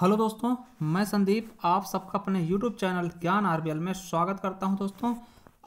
hello दोस्तों मैं संदीप आप सबका अपने यूट्यूब चैनल ज्ञान आर में स्वागत करता हूं दोस्तों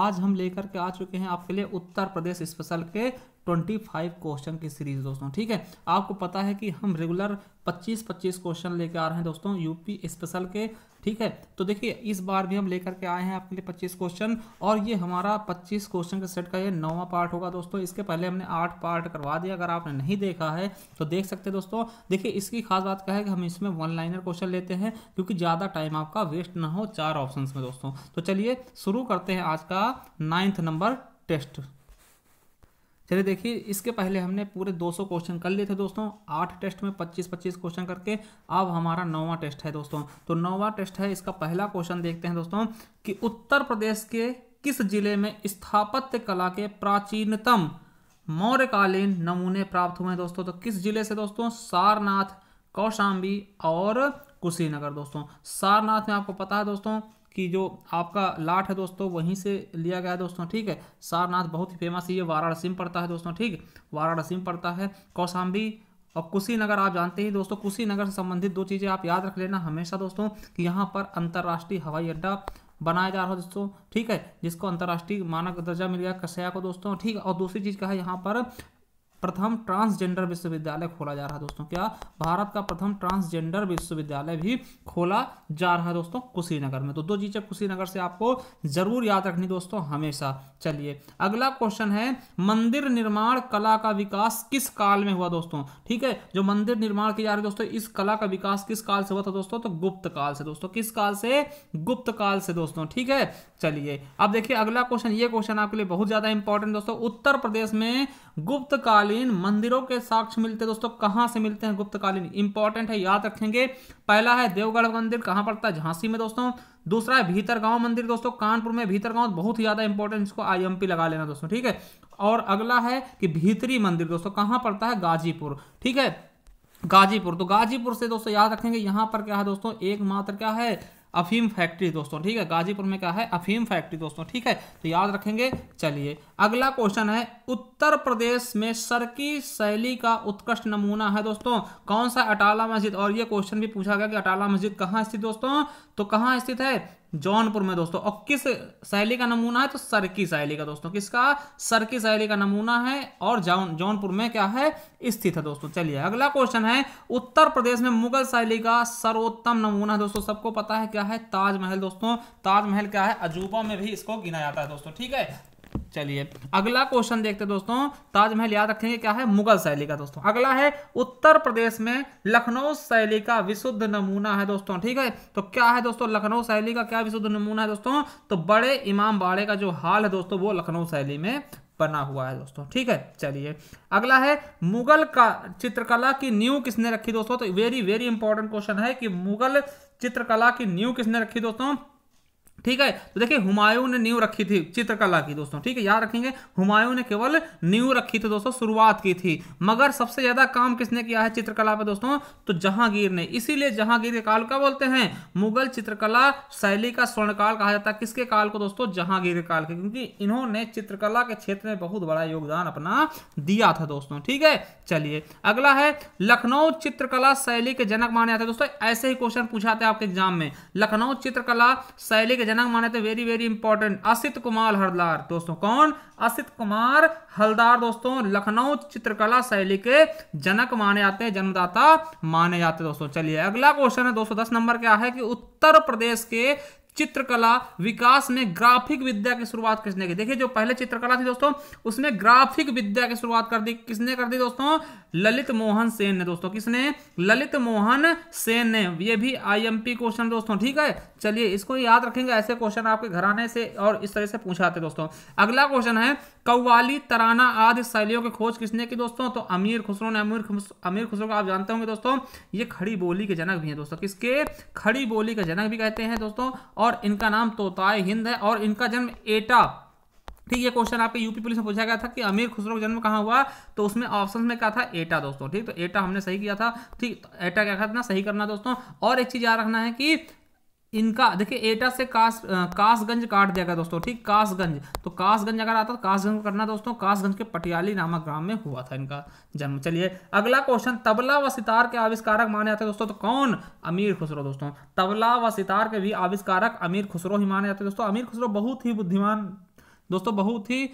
आज हम लेकर के आ चुके हैं आपके लिए उत्तर प्रदेश स्पेशल के 25 क्वेश्चन की सीरीज दोस्तों ठीक है आपको पता है कि हम रेगुलर 25 25 क्वेश्चन लेकर आ रहे हैं दोस्तों यूपी स्पेशल के ठीक है तो देखिए इस बार भी हम लेकर के आए हैं आपके लिए पच्चीस क्वेश्चन और ये हमारा पच्चीस क्वेश्चन के सेट का ये नौवा पार्ट होगा दोस्तों इसके पहले हमने आठ पार्ट करवा दिया अगर आपने नहीं देखा है तो देख सकते हैं दोस्तों देखिए इसकी खास बात क्या है कि हम इसमें वन लाइनर क्वेश्चन लेते हैं क्योंकि ज़्यादा टाइम आपका वेस्ट ना हो चार ऑप्शन में दोस्तों तो चलिए शुरू करते हैं आज का नाइन्थ नंबर टेस्ट चलिए देखिए इसके पहले हमने पूरे 200 क्वेश्चन कर लिए थे दोस्तों आठ टेस्ट में 25-25 क्वेश्चन करके अब हमारा नौवा टेस्ट है दोस्तों तो नौवा टेस्ट है इसका पहला क्वेश्चन देखते हैं दोस्तों कि उत्तर प्रदेश के किस जिले में स्थापत्य कला के प्राचीनतम मौर्यकालीन नमूने प्राप्त हुए दोस्तों तो किस जिले से दोस्तों सारनाथ कौशाम्बी और कुशीनगर दोस्तों सारनाथ में आपको पता है दोस्तों कि जो आपका लाट है दोस्तों वहीं से लिया गया है दोस्तों ठीक है सारनाथ बहुत ही फेमस है ये वाराणसी में पड़ता है दोस्तों ठीक वाराणसी में पड़ता है कौशाम्बी और कुशीनगर आप जानते ही दोस्तों कुशीनगर से संबंधित दो चीज़ें आप याद रख लेना हमेशा दोस्तों कि यहाँ पर अंतर्राष्ट्रीय हवाई अड्डा बनाया जा रहा है दोस्तों ठीक है जिसको अंतर्राष्ट्रीय मानक दर्जा मिल गया कसया को दोस्तों ठीक है और दूसरी चीज़ का है यहाँ पर प्रथम ट्रांसजेंडर विश्वविद्यालय खोला जा रहा है दोस्तों क्या भारत का प्रथम ट्रांसजेंडर विश्वविद्यालय भी खोला जा रहा है दोस्तों कुशीनगर में तो दो चीज़ें कुशीनगर से आपको जरूर याद रखनी दोस्तों हमेशा चलिए अगला क्वेश्चन है मंदिर निर्माण कला का विकास किस काल में हुआ दोस्तों ठीक है जो मंदिर निर्माण की जा रही दोस्तों इस कला का विकास किस काल से हुआ था दोस्तों तो गुप्त काल से दोस्तों किस काल से गुप्त काल से दोस्तों ठीक है चलिए अब देखिए अगला क्वेश्चन ये क्वेश्चन आपके लिए बहुत ज़्यादा इंपॉर्टेंट दोस्तों उत्तर प्रदेश में गुप्तकालीन मंदिरों के साक्ष्य मिलते हैं दोस्तों कहां से मिलते हैं गुप्तकालीन इंपॉर्टेंट है याद रखेंगे पहला है देवगढ़ मंदिर कहां पड़ता है झांसी में दोस्तों दूसरा है भीतरगांव मंदिर दोस्तों कानपुर में भीतरगांव बहुत ही ज्यादा इंपॉर्टेंट इसको आईएमपी लगा लेना दोस्तों ठीक है और अगला है कि भीतरी मंदिर दोस्तों कहां पड़ता है गाजीपुर ठीक है गाजीपुर तो गाजीपुर से दोस्तों याद रखेंगे यहां पर क्या है दोस्तों एकमात्र क्या है अफीम फैक्ट्री दोस्तों ठीक है गाजीपुर में क्या है अफीम फैक्ट्री दोस्तों ठीक है तो याद रखेंगे चलिए अगला क्वेश्चन है उत्तर प्रदेश में सरकी शैली का उत्कृष्ट नमूना है दोस्तों कौन सा अटाला मस्जिद और ये क्वेश्चन भी पूछा गया कि अटाला मस्जिद कहाँ स्थित दोस्तों तो कहाँ स्थित है जौनपुर में दोस्तों और किस शैली का नमूना है तो सर की शैली का दोस्तों किसका सर की शैली का नमूना है और जौनपुर में क्या है स्थित है दोस्तों चलिए अगला क्वेश्चन है उत्तर प्रदेश में मुगल शैली का सर्वोत्तम नमूना है दोस्तों सबको पता है क्या है ताजमहल दोस्तों ताजमहल क्या है अजूबा में भी इसको गिना जाता है दोस्तों ठीक है चलिए अगला क्वेश्चन देखते दोस्तों ताजमहल याद रखेंगे क्या है मुगल शैली का दोस्तों अगला है उत्तर प्रदेश में लखनऊ शैली का विशुद्ध नमूना है दोस्तों ठीक है तो क्या है दोस्तों लखनऊ शैली का क्या विशुद्ध नमूना है दोस्तों तो बड़े इमाम बाड़े का जो हाल है दोस्तों वो लखनऊ शैली में बना हुआ है दोस्तों ठीक है चलिए अगला है मुगल का चित्रकला की नींव किसने रखी दोस्तों तो वेरी वेरी इंपॉर्टेंट क्वेश्चन है कि मुगल चित्रकला की नींव किसने रखी दोस्तों ठीक है तो देखिए हुमायूं ने नींव रखी थी चित्रकला की दोस्तों ठीक है याद रखेंगे हुमायूं ने केवल नींव रखी थी दोस्तों शुरुआत की थी मगर सबसे ज्यादा काम किसने किया है चित्रकला पे दोस्तों तो जहांगीर ने इसीलिए जहांगीर के काल का बोलते हैं मुगल चित्रकला शैली का स्वर्णकाल कहा जाता है किसके काल को दोस्तों जहांगीर के काल के क्योंकि इन्होंने चित्रकला के क्षेत्र में बहुत बड़ा योगदान अपना दिया था दोस्तों ठीक है चलिए अगला है लखनऊ चित्रकला शैली के जनक माने जाते दोस्तों ऐसे ही क्वेश्चन पूछाते हैं आपके एग्जाम में लखनऊ चित्रकला शैली के जनक माने तो very very important Asit Kumar Haldar दोस्तों कौन असित कुमार हलदार दोस्तों लखनऊ चित्रकला शैली के जनक माने जाते हैं जन्मदाता माने जाते हैं दोस्तों चलिए अगला क्वेश्चन है दोस्तों दस नंबर क्या है कि उत्तर प्रदेश के चित्रकला विकास में ग्राफिक विद्या की शुरुआत किसने की देखिए जो पहले चित्रकला थी दोस्तों उसमें ग्राफिक विद्या की शुरुआत कर दी किसने कर दी दोस्तों ललित मोहन सेन ने दोस्तों किसने ललित मोहन सेन ने ये भी आईएमपी क्वेश्चन दोस्तों ठीक है चलिए इसको याद रखेंगे ऐसे क्वेश्चन आपके घराने से और इस तरह से पूछाते दोस्तों अगला क्वेश्चन है कव्वाली तराना आदि शैलियों की खोज किसने की दोस्तों तो अमीर खुसरो ने अमीर अमीर खुसरो को आप जानते होंगे दोस्तों ये खड़ी बोली के जनक भी हैं दोस्तों किसके खड़ी बोली के जनक भी कहते हैं दोस्तों और इनका नाम तोताए हिंद है और इनका जन्म एटा ठीक ये क्वेश्चन आपके यूपी पुलिस में पूछा गया था कि अमीर खुसरो का जन्म कहाँ हुआ तो उसमें ऑप्शन में क्या था एटा दोस्तों ठीक तो एटा हमने सही किया था ठीक तो एटा क्या था ना सही करना दोस्तों और एक चीज याद रखना है कि इनका देखिए एटा से कास कासगंज काट दिया गया दोस्तों ठीक कासगंज तो कासगंज अगर आता तो कासगंज करना दोस्तों कासगंज के पटियाली नामक ग्राम में हुआ था इनका जन्म चलिए अगला क्वेश्चन तबला व सितार के आविष्कारक माने जाते दोस्तों तो कौन अमीर खुसरो दोस्तों तबला व सितार के भी आविष्कारक अमीर खुसरो ही माने जाते दोस्तों अमीर खुसरो बहुत ही बुद्धिमान दोस्तों बहुत ही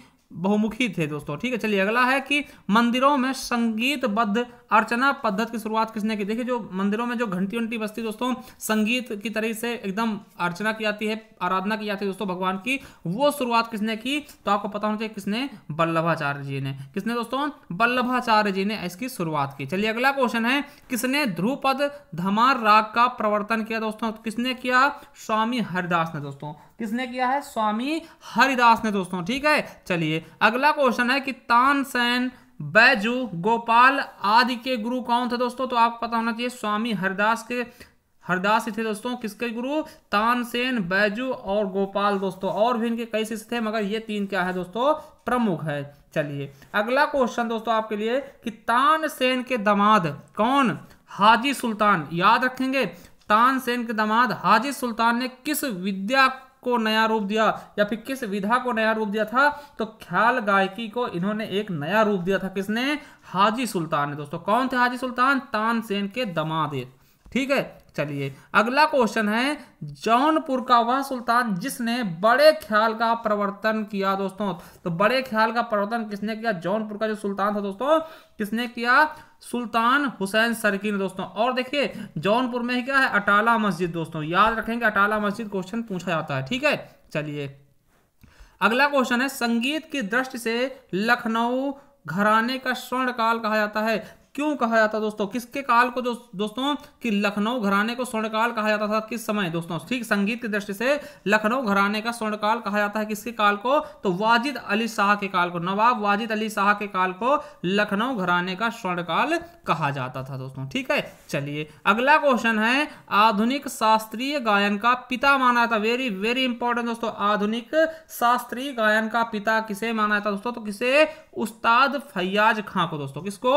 बहुमुखी थे दोस्तों ठीक है चलिए अगला है कि मंदिरों में संगीतबद्ध अर्चना पद्धत की शुरुआत किसने की देखिए जो मंदिरों में जो घंटी वंटी बजती दोस्तों संगीत की तरह से एकदम अर्चना की जाती है आराधना की जाती है दोस्तों भगवान की वो शुरुआत किसने की तो आपको पता होना चाहिए किसने वल्लभाचार्य जी ने किसने दोस्तों वल्लभाचार्य जी ने इसकी शुरुआत की चलिए अगला क्वेश्चन है किसने ध्रुपद धमार राग का प्रवर्तन किया दोस्तों किसने किया स्वामी हरिदास ने दोस्तों किसने किया है स्वामी हरिदास ने दोस्तों ठीक है चलिए अगला क्वेश्चन है कि तानसेन बैजू गोपाल आदि के गुरु कौन थे दोस्तों तो आपको पता होना चाहिए स्वामी हरदास के हरदास थे दोस्तों किसके गुरु तानसेन बैजू और गोपाल दोस्तों और भी इनके कई शिष्य थे मगर ये तीन क्या है दोस्तों प्रमुख है चलिए अगला क्वेश्चन दोस्तों आपके लिए कि तानसेन के दामाद कौन हाजी सुल्तान याद रखेंगे तानसेन के दामाद हाजी सुल्तान ने किस विद्या को नया रूप दिया या फिर किस विधा को नया रूप दिया था तो ख्याल गायकी को इन्होंने एक नया रूप दिया था किसने हाजी सुल्तान ने दोस्तों कौन थे हाजी सुल्तान तानसेन के दमादे ठीक है चलिए अगला क्वेश्चन है जौनपुर का वह सुल्तान जिसने बड़े ख्याल का प्रवर्तन किया दोस्तों तो बड़े ख्याल का प्रवर्तन किसने किया जौनपुर का जो सुल्तान था दोस्तों किसने किया सुल्तान हुसैन सरकी ने दोस्तों और देखिए जौनपुर में ही क्या है अटाला मस्जिद दोस्तों याद रखेंगे अटाला मस्जिद क्वेश्चन पूछा जाता है ठीक है चलिए अगला क्वेश्चन है संगीत की दृष्टि से लखनऊ घराने का स्वर्ण काल कहा जाता है क्यों कहा जाता दोस्तों किसके काल को दोस्तों कि लखनऊ घराने को स्वर्णकाल कहा जाता था किस समय दोस्तों ठीक संगीत की दृष्टि से लखनऊ घराने का स्वर्णकाल कहा जाता है किसके काल को तो वाजिद अली शाह के काल को नवाब वाजिद अली शाह के काल को लखनऊ घराने का स्वर्णकाल कहा जाता था दोस्तों ठीक है चलिए अगला क्वेश्चन है आधुनिक शास्त्रीय गायन का पिता माना जाता वेरी वेरी इंपॉर्टेंट दोस्तों आधुनिक शास्त्रीय गायन का पिता किसे माना था दोस्तों तो किसे उस्ताद फैयाज खां को दोस्तों किसको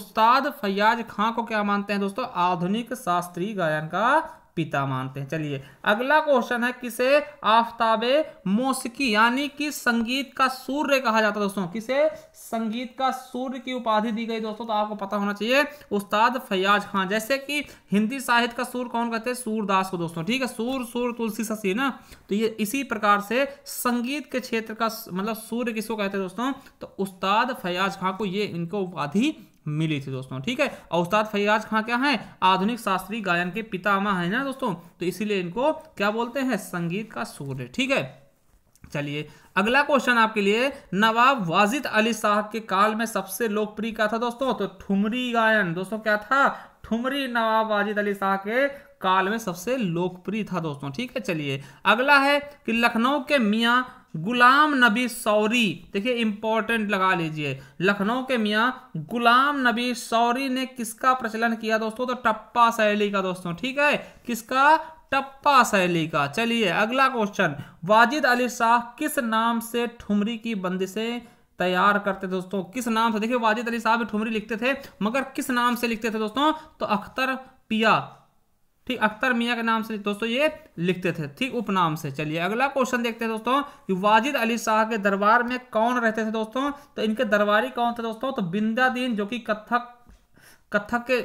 उस्ताद फैयाज खां को क्या मानते हैं दोस्तों आधुनिक शास्त्रीय गायन का पिता मानते हैं चलिए अगला क्वेश्चन है किसे आफ्ताबे मोसकी यानी कि संगीत का सूर्य कहा जाता है दोस्तों किसे संगीत का सूर्य की उपाधि दी गई दोस्तों तो आपको पता होना चाहिए उस्ताद फैयाज खान जैसे कि हिंदी साहित्य का सूर कौन कहते हैं सूरदास को दोस्तों ठीक है सूर सूर तुलसी शशि ना तो ये इसी प्रकार से संगीत के क्षेत्र का मतलब सूर्य किसको कहते हैं दोस्तों तो उस्ताद फैयाज खां को ये इनको उपाधि मिली थी दोस्तों ठीक है और उस्ताद फैयाज खां क्या है आधुनिक शास्त्रीय गायन के पितामह है ना दोस्तों तो इसीलिए इनको क्या बोलते हैं संगीत का सूर्य ठीक है चलिए अगला क्वेश्चन आपके लिए नवाब वाजिद अली शाह के काल में सबसे लोकप्रिय क्या था दोस्तों तो ठुमरी गायन दोस्तों क्या था ठुमरी नवाब वाजिद अली शाह के काल में सबसे लोकप्रिय था दोस्तों ठीक है चलिए अगला है कि लखनऊ के मियाँ गुलाम नबी सौरी देखिए इंपॉर्टेंट लगा लीजिए लखनऊ के मियाँ गुलाम नबी सौरी ने किसका प्रचलन किया दोस्तों तो टप्पा शैली का दोस्तों ठीक है किसका टप्पा शैली का चलिए अगला क्वेश्चन वाजिद अली शाह किस नाम से ठुमरी की बंदिशें तैयार करते दोस्तों किस नाम से देखिए वाजिद अली भी ठुमरी लिखते थे मगर किस नाम से लिखते थे दोस्तों तो अख्तर पिया ठीक अख्तर मियाँ के नाम से दोस्तों ये लिखते थे ठीक उपनाम से चलिए अगला क्वेश्चन देखते हैं दोस्तों कि वाजिद अली शाह के दरबार में कौन रहते थे दोस्तों तो इनके दरबारी कौन थे दोस्तों तो बिंदा दीन जो कि कथक कथक के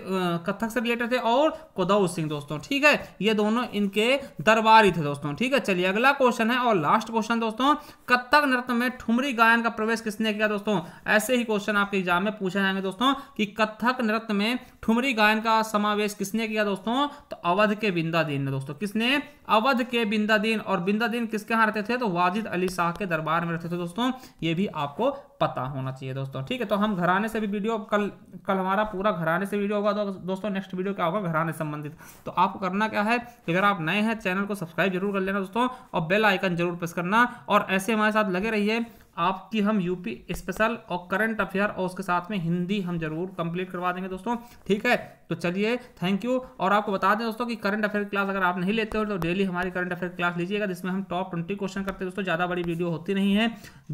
कथक से रिलेटेड थे और कोदौ सिंह दोस्तों ठीक है ये दोनों इनके दरबारी थे दोस्तों ठीक है चलिए अगला क्वेश्चन है और लास्ट क्वेश्चन दोस्तों कथक नृत्य में ठुमरी गायन का प्रवेश किसने किया दोस्तों ऐसे ही क्वेश्चन आपके एग्जाम में पूछे जाएंगे दोस्तों कि कथक नृत्य में ठुमरी गायन का समावेश किसने किया दोस्तों तो अवध के बिंदादीन ने दोस्तों किसने अवध के बिंदादीन और बिंदादीन किसके यहाँ रहते थे तो वाजिद अली शाह के दरबार में रहते थे दोस्तों ये भी आपको पता होना चाहिए दोस्तों ठीक है तो हम घराने से भी वीडियो कल कल हमारा पूरा घराने से वीडियो होगा तो दोस्तों नेक्स्ट वीडियो क्या होगा घराने संबंधित तो आपको करना क्या है अगर आप नए हैं चैनल को सब्सक्राइब जरूर कर लेना दोस्तों और बेल आइकन जरूर प्रेस करना और ऐसे हमारे साथ लगे रहिए आपकी हम यूपी स्पेशल और करंट अफेयर और उसके साथ में हिंदी हम जरूर कंप्लीट करवा देंगे दोस्तों ठीक है तो चलिए थैंक यू और आपको बता दें दोस्तों कि करंट अफेयर क्लास अगर आप नहीं लेते हो तो डेली हमारी करंट अफेयर क्लास लीजिएगा जिसमें हम टॉप ट्वेंटी क्वेश्चन करते हैं दोस्तों ज़्यादा बड़ी वीडियो होती नहीं है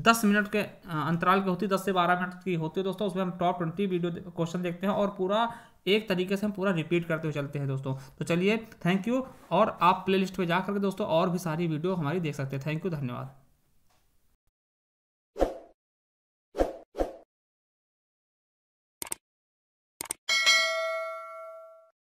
दस मिनट के अंतराल की होती है दस से बारह मिनट की होती है दोस्तों उसमें हम टॉप ट्वेंटी वीडियो क्वेश्चन देखते हैं और पूरा एक तरीके से हम पूरा रिपीट करते हुए चलते हैं दोस्तों तो चलिए थैंक यू और आप प्लेलिस्ट पे जा करके दोस्तों और भी सारी वीडियो हमारी देख सकते हैं थैंक यू धन्यवाद